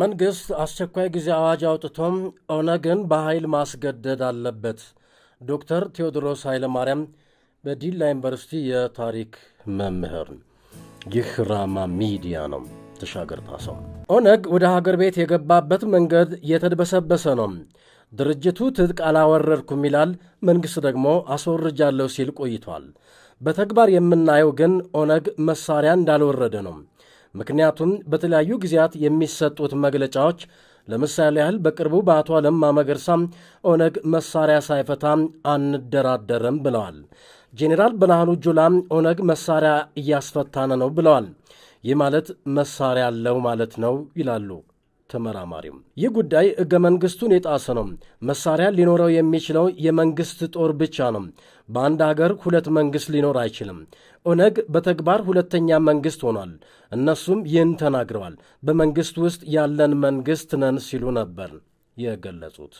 መንግሥት አስቸኳይ ጊዜ አዋጅ አውጥቶም ኦነግን በኃይል ማስገደድ አለበት። ዶክተር ቴዎድሮስ ኃይለማርያም በዲላ ዩኒቨርሲቲ የታሪክ መምህር። ይህ ራማ ሚዲያ ነው። ተሻገር ታሰው ኦነግ ወደ ሀገር ቤት የገባበት መንገድ የተድበሰበሰ ነው። ድርጅቱ ትጥቅ አላወረድኩም ይላል፣ መንግሥት ደግሞ አስወርጃለሁ ሲል ቆይቷል። በተግባር የምናየው ግን ኦነግ መሳሪያ እንዳልወረደ ነው። ምክንያቱም በተለያዩ ጊዜያት የሚሰጡት መግለጫዎች ለምሳሌ ያህል በቅርቡ በአቶ ለማ መገርሳ ኦነግ መሳሪያ ሳይፈታ አንደራደርም ብለዋል። ጄኔራል ብርሃኑ ጁላ ኦነግ መሳሪያ እያስፈታነ ነው ብለዋል። ይህ ማለት መሳሪያ አለው ማለት ነው ይላሉ። ተመራማሪም ይህ ጉዳይ ሕገ መንግስቱን የጣሰ ነው፣ መሳሪያ ሊኖረው የሚችለው የመንግስት ጦር ብቻ ነው፣ በአንድ አገር ሁለት መንግስት ሊኖር አይችልም። ኦነግ በተግባር ሁለተኛ መንግስት ሆኗል። እነሱም ይህን ተናግረዋል። በመንግስት ውስጥ ያለን መንግስት ነን ሲሉ ነበር የገለጹት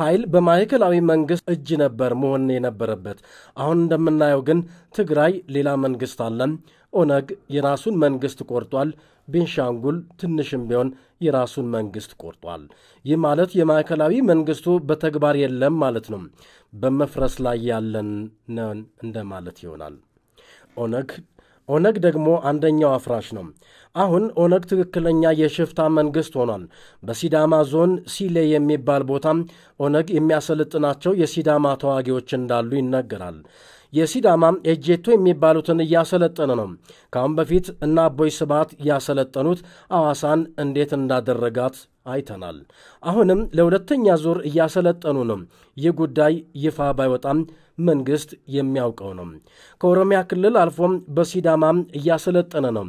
ኃይል በማዕከላዊ መንግስት እጅ ነበር መሆን የነበረበት። አሁን እንደምናየው ግን ትግራይ ሌላ መንግስት አለን፣ ኦነግ የራሱን መንግስት ቆርጧል፣ ቤንሻንጉል ትንሽም ቢሆን የራሱን መንግስት ቆርጧል። ይህ ማለት የማዕከላዊ መንግስቱ በተግባር የለም ማለት ነው። በመፍረስ ላይ ያለን ነን እንደማለት ይሆናል። ኦነግ ኦነግ ደግሞ አንደኛው አፍራሽ ነው። አሁን ኦነግ ትክክለኛ የሽፍታ መንግስት ሆኗል። በሲዳማ ዞን ሲሌ የሚባል ቦታ ኦነግ የሚያሰለጥናቸው የሲዳማ ተዋጊዎች እንዳሉ ይነገራል። የሲዳማ ኤጄቶ የሚባሉትን እያሰለጠነ ነው። ከአሁን በፊት እና አቦይ ስባት ያሰለጠኑት አዋሳን እንዴት እንዳደረጋት አይተናል። አሁንም ለሁለተኛ ዙር እያሰለጠኑ ነው። ይህ ጉዳይ ይፋ ባይወጣም መንግስት የሚያውቀው ነው። ከኦሮሚያ ክልል አልፎም በሲዳማም እያሰለጠነ ነው።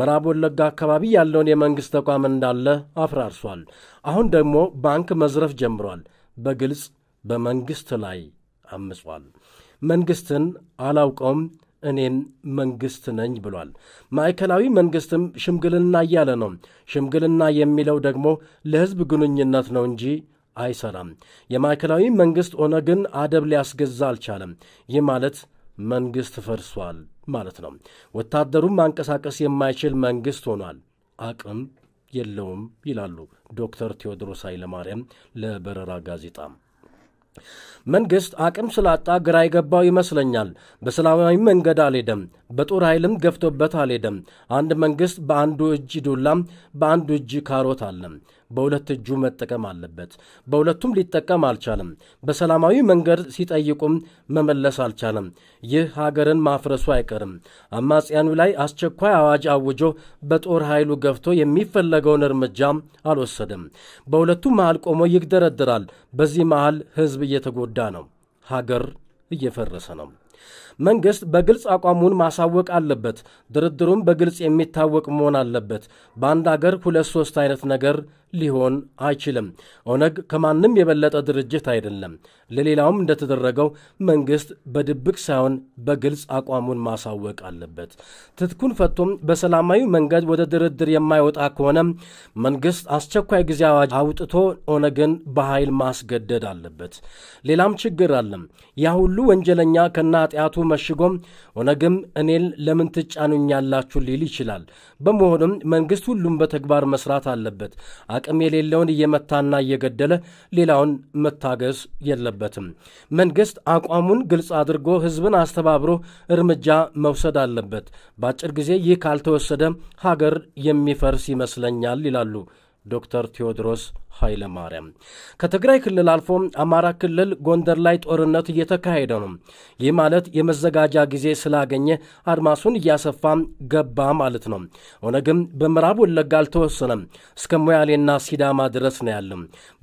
ምዕራብ ወለጋ አካባቢ ያለውን የመንግሥት ተቋም እንዳለ አፍራርሷል። አሁን ደግሞ ባንክ መዝረፍ ጀምሯል። በግልጽ በመንግሥት ላይ አምጿል። መንግስትን አላውቀውም እኔም መንግስት ነኝ ብሏል። ማዕከላዊ መንግስትም ሽምግልና እያለ ነው። ሽምግልና የሚለው ደግሞ ለሕዝብ ግንኙነት ነው እንጂ አይሰራም። የማዕከላዊ መንግስት ሆነ ግን አደብ ሊያስገዛ አልቻለም። ይህ ማለት መንግስት ፈርሷል ማለት ነው። ወታደሩም ማንቀሳቀስ የማይችል መንግስት ሆኗል። አቅም የለውም ይላሉ ዶክተር ቴዎድሮስ ኃይለማርያም ለበረራ ጋዜጣ። መንግስት አቅም ስላጣ ግራ የገባው ይመስለኛል። በሰላማዊ መንገድ አልሄደም፣ በጦር ኃይልም ገፍቶበት አልሄደም። አንድ መንግስት በአንዱ እጅ ዱላም በአንዱ እጅ ካሮት አለም። በሁለት እጁ መጠቀም አለበት። በሁለቱም ሊጠቀም አልቻለም። በሰላማዊ መንገድ ሲጠይቁም መመለስ አልቻለም። ይህ ሀገርን ማፍረሱ አይቀርም። አማጽያኑ ላይ አስቸኳይ አዋጅ አውጆ በጦር ኃይሉ ገፍቶ የሚፈለገውን እርምጃ አልወሰደም። በሁለቱም መሃል ቆሞ ይግደረድራል። በዚህ መሃል ህዝብ እየተጎዳ ነው። ሀገር እየፈረሰ ነው። መንግስት በግልጽ አቋሙን ማሳወቅ አለበት። ድርድሩም በግልጽ የሚታወቅ መሆን አለበት። በአንድ አገር ሁለት ሶስት አይነት ነገር ሊሆን አይችልም። ኦነግ ከማንም የበለጠ ድርጅት አይደለም። ለሌላውም እንደተደረገው መንግስት በድብቅ ሳይሆን በግልጽ አቋሙን ማሳወቅ አለበት። ትጥቁን ፈቶም በሰላማዊ መንገድ ወደ ድርድር የማይወጣ ከሆነ መንግስት አስቸኳይ ጊዜ አዋጅ አውጥቶ ኦነግን በኃይል ማስገደድ አለበት። ሌላም ችግር አለም። ያ ሁሉ ወንጀለኛ ከነ ኃጢአቱ መሽጎም ኦነግም እኔን ለምን ትጫኑኛላችሁ ሊል ይችላል። በመሆኑም መንግስት ሁሉም በተግባር መስራት አለበት። አቅም የሌለውን እየመታና እየገደለ ሌላውን መታገስ የለበትም። መንግስት አቋሙን ግልጽ አድርጎ ህዝብን አስተባብሮ እርምጃ መውሰድ አለበት። በአጭር ጊዜ ይህ ካልተወሰደ ሀገር የሚፈርስ ይመስለኛል ይላሉ ዶክተር ቴዎድሮስ ኃይለ ማርያም ከትግራይ ክልል አልፎ አማራ ክልል ጎንደር ላይ ጦርነት እየተካሄደ ነው። ይህ ማለት የመዘጋጃ ጊዜ ስላገኘ አድማሱን እያሰፋ ገባ ማለት ነው። ኦነግም በምዕራብ ወለጋ አልተወሰነም፣ እስከ ሞያሌና ሲዳማ ድረስ ነው ያለ።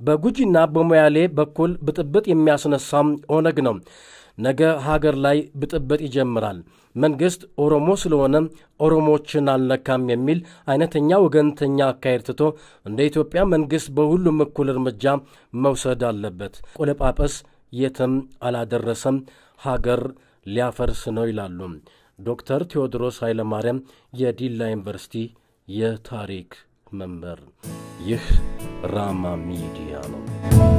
በጉጂና በሞያሌ በኩል ብጥብጥ የሚያስነሳ ኦነግ ነው። ነገ ሀገር ላይ ብጥብጥ ይጀምራል። መንግሥት ኦሮሞ ስለሆነ ኦሮሞዎችን አልነካም የሚል አይነተኛ ወገንተኛ አካሄድ ትቶ እንደ ኢትዮጵያ መንግሥት በሁሉም እኩል እርምጃ መውሰድ አለበት። ቆለጳጰስ የትም አላደረሰም፣ ሀገር ሊያፈርስ ነው ይላሉ ዶክተር ቴዎድሮስ ኃይለማርያም የዲላ ዩኒቨርሲቲ የታሪክ መምህር። ይህ ራማ ሚዲያ ነው።